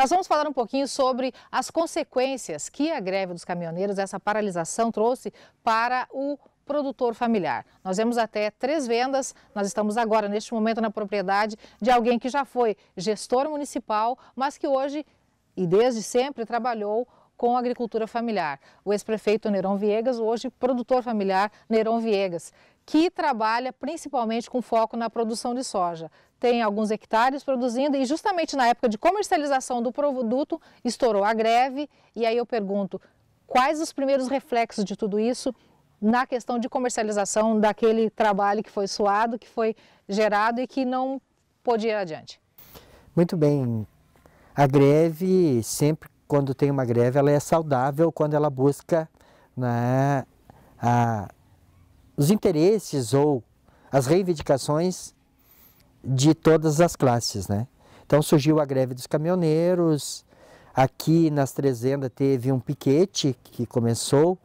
Nós vamos falar um pouquinho sobre as consequências que a greve dos caminhoneiros, essa paralisação, trouxe para o produtor familiar. Nós vemos até três vendas. Nós estamos agora, neste momento, na propriedade de alguém que já foi gestor municipal, mas que hoje e desde sempre trabalhou com a agricultura familiar. O ex-prefeito Neron Viegas, hoje produtor familiar Neron Viegas, que trabalha principalmente com foco na produção de soja. Tem alguns hectares produzindo e justamente na época de comercialização do produto estourou a greve. E aí eu pergunto, quais os primeiros reflexos de tudo isso na questão de comercialização daquele trabalho que foi suado, que foi gerado e que não pôde ir adiante? Muito bem. A greve, sempre quando tem uma greve, ela é saudável quando ela busca né, a os interesses ou as reivindicações de todas as classes, né? Então surgiu a greve dos caminhoneiros, aqui nas Trezendas teve um piquete que começou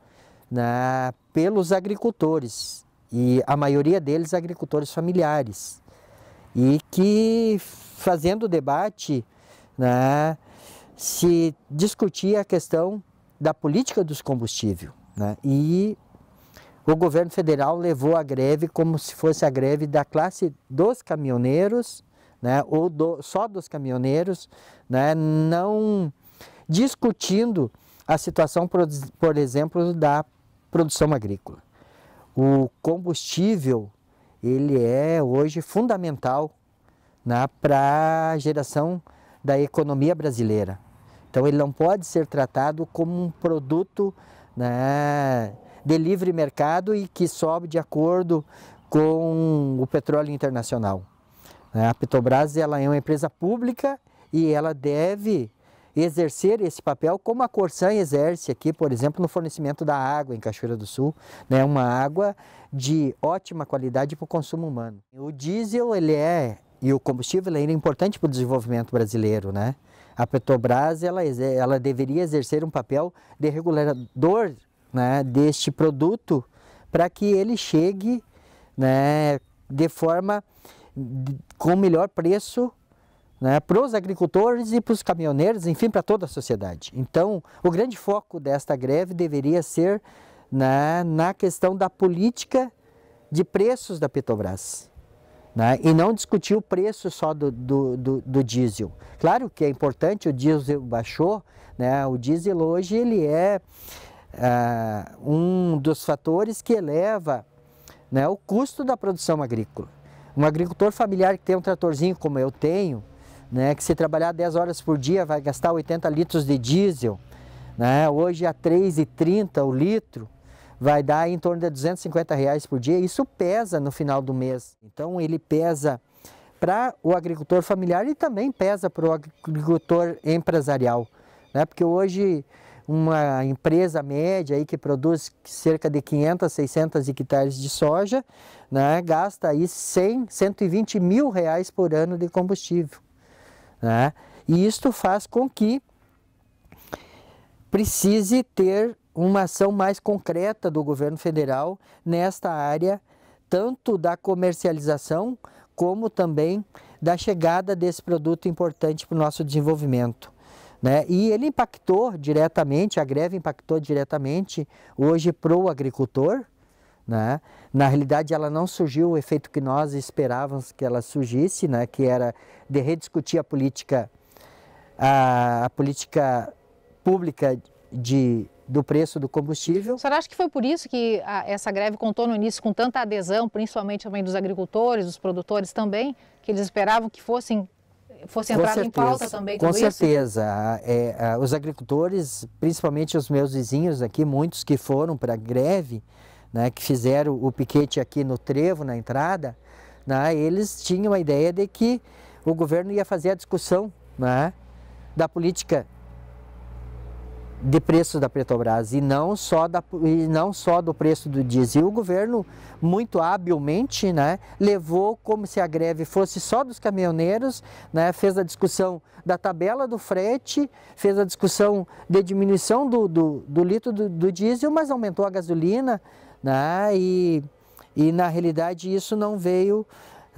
na, né, pelos agricultores, e a maioria deles agricultores familiares, e que fazendo debate né, se discutia a questão da política dos combustíveis né, e o governo federal levou a greve como se fosse a greve da classe dos caminhoneiros, né, ou do, só dos caminhoneiros, né, não discutindo a situação, por exemplo, da produção agrícola. O combustível ele é hoje fundamental né, para a geração da economia brasileira. Então ele não pode ser tratado como um produto né, de livre mercado e que sobe de acordo com o petróleo internacional. Né? A Petrobras ela é uma empresa pública e ela deve exercer esse papel como a Corsan exerce aqui, por exemplo, no fornecimento da água em Cachoeira do Sul, né? uma água de ótima qualidade para o consumo humano. O diesel ele é e o combustível ele é importante para o desenvolvimento brasileiro, né? A Petrobras ela, ela deveria exercer um papel de regulador né, deste produto para que ele chegue né, de forma com melhor preço né, para os agricultores e para os caminhoneiros, enfim, para toda a sociedade. Então, o grande foco desta greve deveria ser né, na questão da política de preços da Petrobras. Né, e não discutir o preço só do, do, do, do, diesel. Claro que é importante, o diesel baixou, né, o diesel hoje ele é, ah, um dos fatores que eleva né, o custo da produção agrícola. Um agricultor familiar que tem um tratorzinho como eu tenho, né, que se trabalhar 10 horas por dia vai gastar 80 litros de diesel, né, hoje a 3,30 o litro, vai dar em torno de 250 reais por dia, isso pesa no final do mês. Então ele pesa para o agricultor familiar e também pesa para o agricultor empresarial, né, porque hoje uma empresa média aí que produz cerca de 500, 600 hectares de soja, né, gasta aí 100, 120 mil reais por ano de combustível. Né? E isto faz com que precise ter uma ação mais concreta do governo federal nesta área, tanto da comercialização como também da chegada desse produto importante para o nosso desenvolvimento. Né? E ele impactou diretamente, a greve impactou diretamente hoje para o agricultor. Né? Na realidade, ela não surgiu o efeito que nós esperávamos que ela surgisse, né? que era de rediscutir a política, a, a política pública de do preço do combustível. Você acha que foi por isso que a, essa greve contou no início com tanta adesão, principalmente também dos agricultores, dos produtores também, que eles esperavam que fossem fosse entrar em pauta também com, com certeza. É, os agricultores, principalmente os meus vizinhos aqui, muitos que foram para a greve, né, que fizeram o piquete aqui no trevo, na entrada, né, eles tinham a ideia de que o governo ia fazer a discussão né, da política de preços da Petrobras e não só, da, e não só do preço do diesel. O governo, muito habilmente, né, levou como se a greve fosse só dos caminhoneiros, né, fez a discussão da tabela do frete, fez a discussão de diminuição do, do, do litro do, do diesel, mas aumentou a gasolina né, e, e, na realidade, isso não veio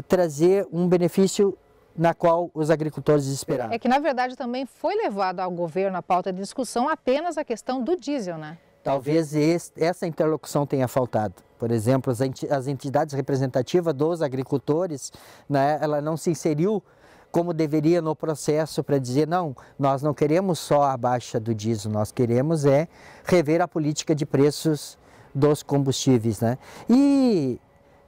trazer um benefício na qual os agricultores esperavam. É que, na verdade, também foi levado ao governo a pauta de discussão apenas a questão do diesel, né? Talvez esse, essa interlocução tenha faltado. Por exemplo, as entidades representativas dos agricultores, né, ela não se inseriu como deveria no processo para dizer não, nós não queremos só a baixa do diesel, nós queremos é rever a política de preços dos combustíveis, né? E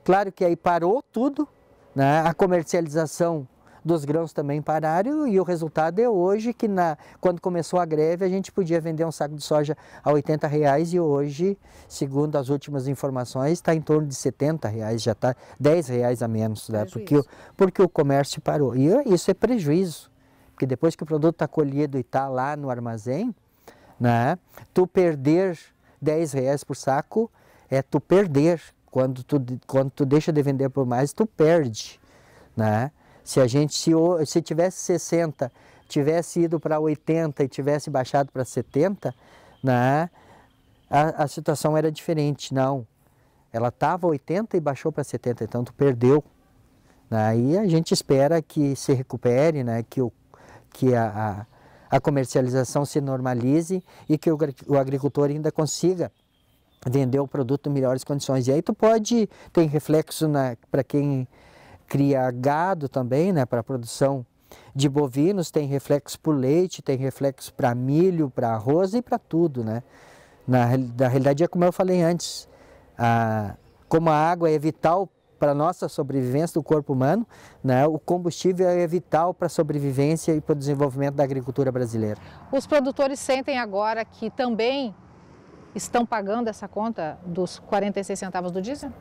claro que aí parou tudo, né? A comercialização dos grãos também pararam e o resultado é hoje que na, quando começou a greve a gente podia vender um saco de soja a 80 reais e hoje, segundo as últimas informações, está em torno de 70 reais, já está 10 reais a menos, né? porque, o, porque o comércio parou. E é, isso é prejuízo, porque depois que o produto está colhido e está lá no armazém, né? tu perder 10 reais por saco é tu perder. Quando tu, quando tu deixa de vender por mais, tu perde. Né? Se a gente se, se tivesse 60, tivesse ido para 80 e tivesse baixado para 70, né, a, a situação era diferente. Não, ela estava 80 e baixou para 70, então tu perdeu. Aí né. a gente espera que se recupere, né, que, o, que a, a, a comercialização se normalize e que o, o, agricultor ainda consiga vender o produto em melhores condições. E aí tu pode, tem reflexo para quem cria gado também, né, para produção de bovinos, tem reflexo para leite, tem reflexo para milho, para arroz e para tudo, né? Na, na realidade é como eu falei antes, a, como a água é vital para a nossa sobrevivência do corpo humano, né, o combustível é vital para a sobrevivência e para o desenvolvimento da agricultura brasileira. Os produtores sentem agora que também estão pagando essa conta dos 46 centavos do diesel?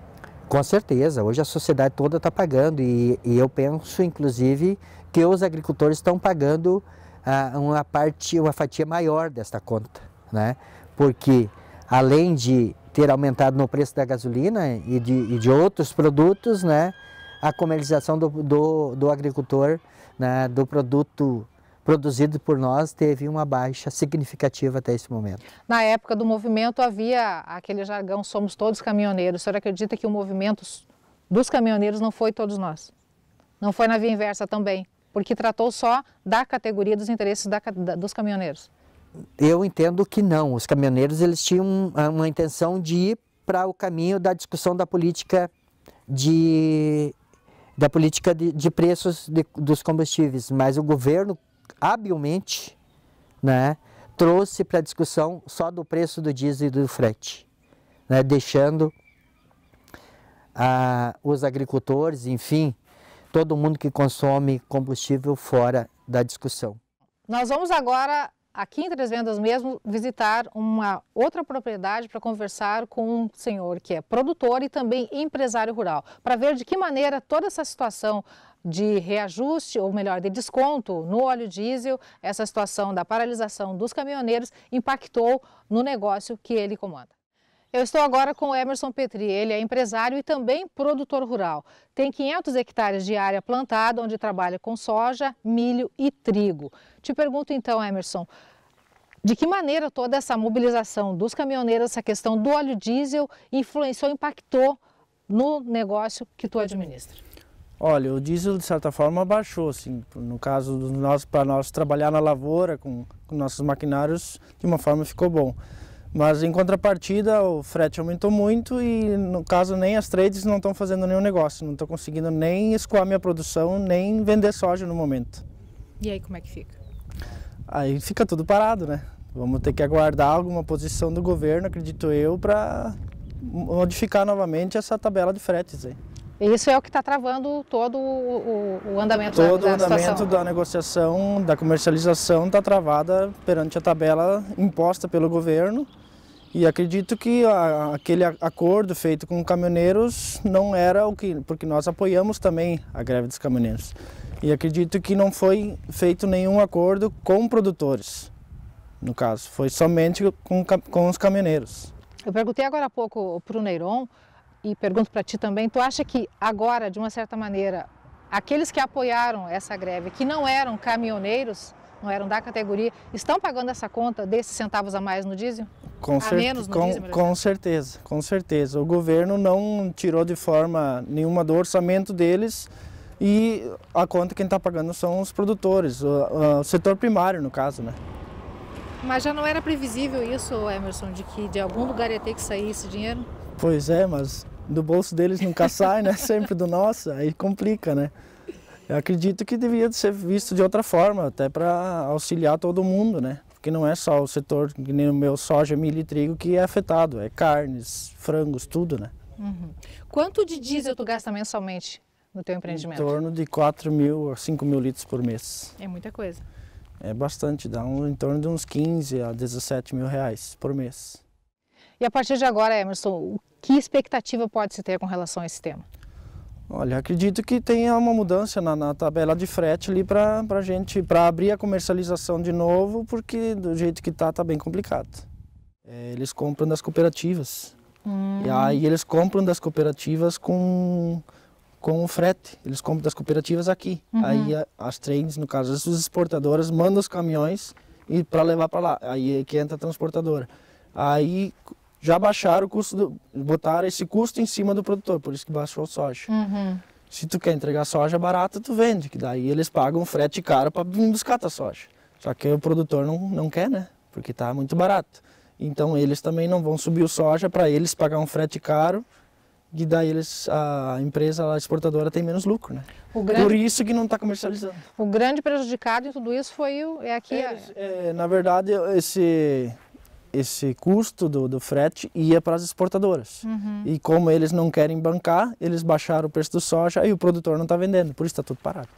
Com certeza, hoje a sociedade toda está pagando e, e, eu penso, inclusive, que os agricultores estão pagando ah, uma parte, uma fatia maior desta conta, né? Porque além de ter aumentado no preço da gasolina e de, e de outros produtos, né? A comercialização do, do, do agricultor, né? do produto produzido por nós teve uma baixa significativa até esse momento. Na época do movimento havia aquele jargão somos todos caminhoneiros. O senhor acredita que o movimento dos caminhoneiros não foi todos nós? Não foi na via inversa também, porque tratou só da categoria dos interesses da, da, dos caminhoneiros. Eu entendo que não. Os caminhoneiros eles tinham ah, uma intenção de ir para o caminho da discussão da política de da política de, de preços de, dos combustíveis, mas o governo habilmente né, trouxe para a discussão só do preço do diesel e do frete, né, deixando ah, os agricultores, enfim, todo mundo que consome combustível fora da discussão. Nós vamos agora aqui em Três Vendas mesmo, visitar uma outra propriedade para conversar com um senhor que é produtor e também empresário rural, para ver de que maneira toda essa situação de reajuste, ou melhor, de desconto no óleo diesel, essa situação da paralisação dos caminhoneiros impactou no negócio que ele comanda. Eu estou agora com o Emerson Petri, ele é empresário e também produtor rural. Tem 500 hectares de área plantada, onde trabalha com soja, milho e trigo. Te pergunto então, Emerson, de que maneira toda essa mobilização dos caminhoneiros, essa questão do óleo diesel, influenciou, impactou no negócio que tu administra? Olha, o diesel de certa forma baixou, assim, no caso para nós trabalhar na lavoura com, com nossos maquinários, de uma forma ficou bom. Mas em contrapartida, o frete aumentou muito e, no caso, nem as trades não estão fazendo nenhum negócio, não estão conseguindo nem escoar minha produção, nem vender soja no momento. E aí, como é que fica? Aí fica tudo parado, né? Vamos ter que aguardar alguma posição do governo, acredito eu, para modificar novamente essa tabela de fretes aí. Isso é o que está travando todo o, o, andamento todo da, Todo o andamento da negociação, da comercialização está travada perante a tabela imposta pelo governo. E acredito que a, aquele acordo feito com caminhoneiros não era o que... Porque nós apoiamos também a greve dos caminhoneiros. E acredito que não foi feito nenhum acordo com produtores, no caso. Foi somente com, com os caminhoneiros. Eu perguntei agora há pouco para o Neiron e pergunto para ti também, tu acha que agora, de uma certa maneira, aqueles que apoiaram essa greve, que não eram caminhoneiros, não eram da categoria, estão pagando essa conta desses centavos a mais no diesel? Com, cer menos no com, diesel, com certeza, com certeza. O governo não tirou de forma nenhuma do orçamento deles e a conta quem está pagando são os produtores, o, o setor primário no caso, né? Mas já não era previsível isso, Emerson, de que de algum lugar ia ter que sair esse dinheiro? Pois é, mas do bolso deles nunca sai, né? Sempre do nosso, aí complica, né? Eu acredito que devia ser visto de outra forma, até para auxiliar todo mundo, né? Porque não é só o setor, que nem o meu soja, milho e trigo, que é afetado, é carnes, frangos, tudo, né? Uhum. Quanto de diesel tu gasta mensalmente no teu empreendimento? Em torno de 4 mil a 5 mil litros por mês. É muita coisa. É bastante, dá um, em torno de uns 15 a 17 mil reais por mês. E a partir de agora, Emerson, o que expectativa pode se ter com relação a esse tema? Olha, acredito que tenha uma mudança na, na tabela de frete ali para a gente, para abrir a comercialização de novo, porque do jeito que está, está bem complicado. É, eles compram das cooperativas. Hum. E aí eles compram das cooperativas com, com o frete. Eles compram das cooperativas aqui. Uhum. Aí as trens, no caso, as exportadoras mandam os caminhões e para levar para lá. Aí é que entra a transportadora. Aí já baixaram o custo, do, botaram esse custo em cima do produtor, por isso que baixou a soja. Uhum. Se tu quer entregar soja barata, tu vende, que daí eles pagam frete caro para vir buscar tua soja. Só que o produtor não, não quer, né? Porque tá muito barato. Então eles também não vão subir o soja para eles pagar um frete caro e daí eles, a empresa, a exportadora tem menos lucro, né? Grande, Por isso que não está comercializando. O grande prejudicado em tudo isso foi o, é aqui... a... É, é. é, na verdade, esse, esse custo do, do frete ia para as exportadoras. Uhum. E como eles não querem bancar, eles baixaram o preço do soja e o produtor não está vendendo, por isso está tudo parado.